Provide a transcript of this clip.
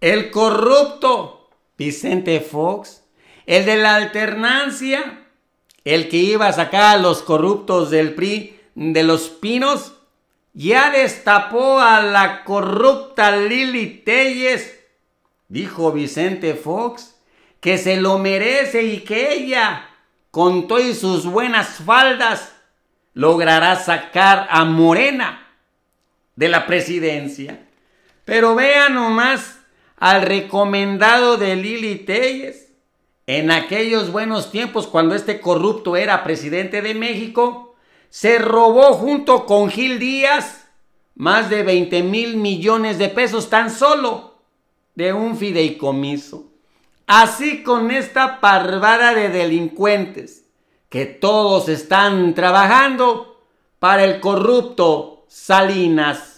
el corrupto Vicente Fox, el de la alternancia, el que iba a sacar a los corruptos del PRI de los pinos, ya destapó a la corrupta Lili Telles, dijo Vicente Fox, que se lo merece y que ella, con todas sus buenas faldas, logrará sacar a Morena de la presidencia. Pero vean nomás al recomendado de Lili Telles en aquellos buenos tiempos cuando este corrupto era presidente de México, se robó junto con Gil Díaz más de 20 mil millones de pesos tan solo de un fideicomiso. Así con esta parvada de delincuentes que todos están trabajando para el corrupto Salinas.